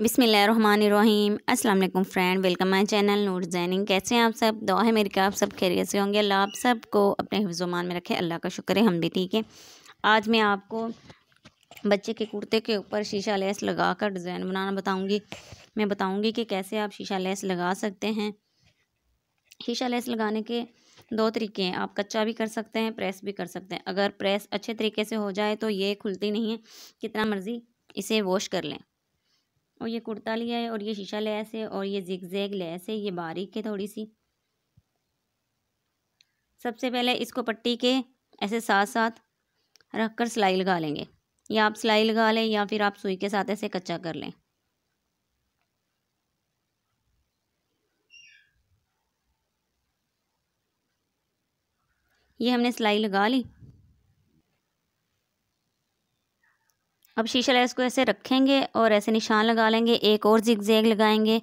बिसमीम अल्लाम friend welcome my channel Noor जैनिंग कैसे हैं आप सब दुआ है मेरी आप सब खैरियत से होंगे अल्लाह आप सबको अपने हिफ्जुमान में रखे अल्लाह का शुक्र है हम भी ठीक है आज मैं आपको बच्चे के कुर्ते के ऊपर शीशा लेस लगा कर डिज़ाइन बनाना बताऊँगी मैं बताऊँगी कि कैसे आप शीशा लेस लगा सकते हैं शीशा लेस लगाने के दो तरीके हैं आप कच्चा भी कर सकते हैं प्रेस भी कर सकते हैं अगर प्रेस अच्छे तरीके से हो जाए तो ये खुलती नहीं है कितना मर्ज़ी इसे वॉश कर लें और ये कुर्ता लिया है और ये शीशा लेस है और ये जिग जैग लेस है ये बारीक है थोड़ी सी सबसे पहले इसको पट्टी के ऐसे साथ साथ रख कर सिलाई लगा लेंगे या आप सिलाई लगा लें या फिर आप सुई के साथ ऐसे कच्चा कर लें ये हमने सिलाई लगा ली अब शीशा लेस को ऐसे रखेंगे और ऐसे निशान लगा लेंगे एक और जिग जैग लगाएंगे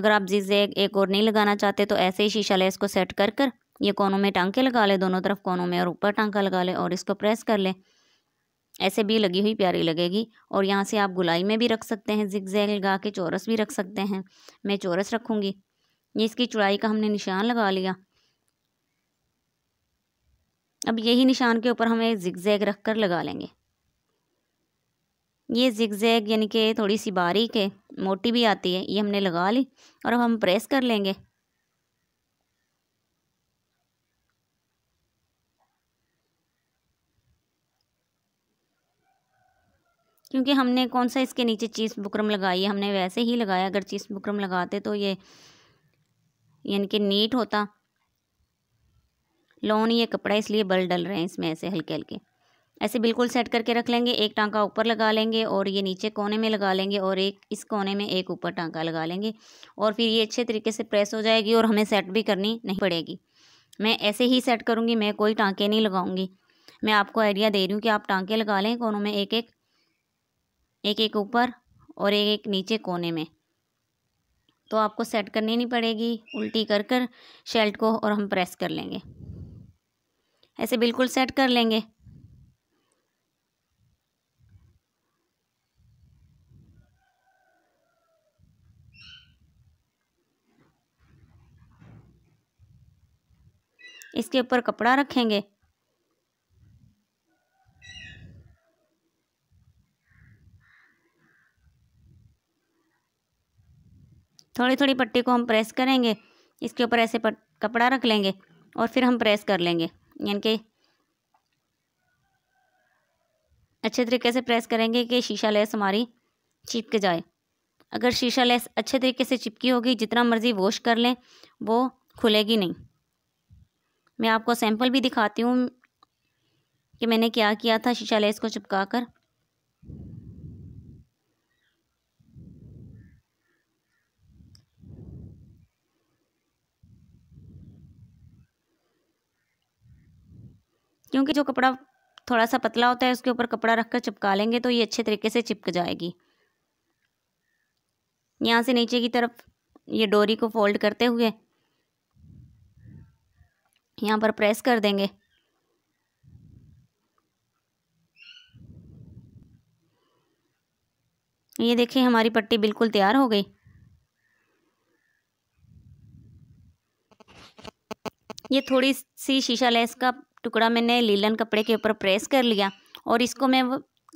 अगर आप जिग जैग एक और नहीं लगाना चाहते तो ऐसे ही शीशा लेस को सेट कर कर ये कोनों में टांके लगा ले दोनों तरफ कोनों में और ऊपर टांका लगा ले और इसको प्रेस कर ले ऐसे भी लगी हुई प्यारी लगेगी और यहाँ से आप गुलाई में भी रख सकते हैं जिग जैग लगा के चौरस भी रख सकते हैं मैं चौरस रखूँगी ये इसकी चौड़ाई का हमने निशान लगा लिया अब यही निशान के ऊपर हमें जिग जैग रख कर लगा लेंगे ये जिगजैग यानी कि थोड़ी सी बारीक है मोटी भी आती है ये हमने लगा ली और अब हम प्रेस कर लेंगे क्योंकि हमने कौन सा इसके नीचे चीज़ बुकरम लगाई है हमने वैसे ही लगाया अगर चीज बुकरम लगाते तो ये यानी कि नीट होता लोन ये कपड़ा इसलिए बल डल रहे हैं इसमें ऐसे हल्के हल्के ऐसे बिल्कुल सेट करके रख लेंगे एक टांका ऊपर लगा लेंगे और ये नीचे कोने में लगा लेंगे और एक इस कोने में एक ऊपर टांका लगा लेंगे और फिर ये अच्छे तरीके से प्रेस हो जाएगी और हमें सेट भी करनी नहीं पड़ेगी मैं ऐसे ही सेट करूँगी मैं कोई टांके नहीं लगाऊँगी मैं आपको आइडिया दे रही हूँ कि आप टांके लगा लें कोनों में एक एक एक एक ऊपर और एक एक नीचे कोने में तो आपको सेट करनी नहीं पड़ेगी उल्टी कर कर शेल्ट को और हम प्रेस कर लेंगे ऐसे बिल्कुल सेट कर लेंगे इसके ऊपर कपड़ा रखेंगे थोड़ी थोड़ी पट्टी को हम प्रेस करेंगे इसके ऊपर ऐसे पट, कपड़ा रख लेंगे और फिर हम प्रेस कर लेंगे यानी कि अच्छे तरीके से प्रेस करेंगे कि शीशा लेस हमारी चिपक जाए अगर शीशा लेस अच्छे तरीके से चिपकी होगी जितना मर्ज़ी वॉश कर लें वो खुलेगी नहीं मैं आपको सैंपल भी दिखाती हूँ कि मैंने क्या किया था शीशा लेस को चिपका कर क्योंकि जो कपड़ा थोड़ा सा पतला होता है उसके ऊपर कपड़ा रख कर चिपका लेंगे तो ये अच्छे तरीके से चिपक जाएगी यहाँ से नीचे की तरफ ये डोरी को फोल्ड करते हुए यहाँ पर प्रेस कर देंगे ये देखिए हमारी पट्टी बिल्कुल तैयार हो गई ये थोड़ी सी शीशा लेस का टुकड़ा मैंने लीलन कपड़े के ऊपर प्रेस कर लिया और इसको मैं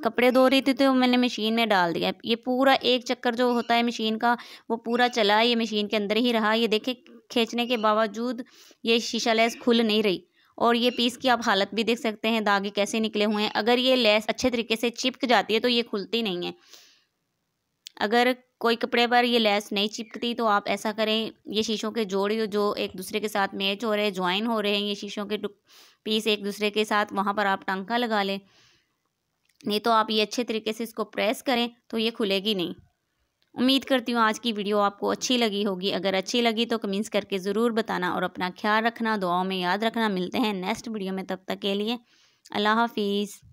कपड़े धो रही थी तो मैंने मशीन में डाल दिया ये पूरा एक चक्कर जो होता है मशीन का वो पूरा चला ये मशीन के अंदर ही रहा ये देखे खींचने के बावजूद ये शीशा लेस खुल नहीं रही और ये पीस की आप हालत भी देख सकते हैं दागे कैसे निकले हुए हैं अगर ये लेस अच्छे तरीके से चिपक जाती है तो ये खुलती नहीं है अगर कोई कपड़े पर ये लेस नहीं चिपकती तो आप ऐसा करें ये शीशों के जोड़े जो एक दूसरे के साथ मैच हो रहे हैं ज्वाइन हो रहे हैं ये शीशों के पीस एक दूसरे के साथ वहाँ पर आप टांका लगा लें नहीं तो आप ये अच्छे तरीके से इसको प्रेस करें तो ये खुलेगी नहीं उम्मीद करती हूँ आज की वीडियो आपको अच्छी लगी होगी अगर अच्छी लगी तो कमेंट्स करके ज़रूर बताना और अपना ख्याल रखना दुआओं में याद रखना मिलते हैं नेक्स्ट वीडियो में तब तक के लिए अल्लाह हाफिज़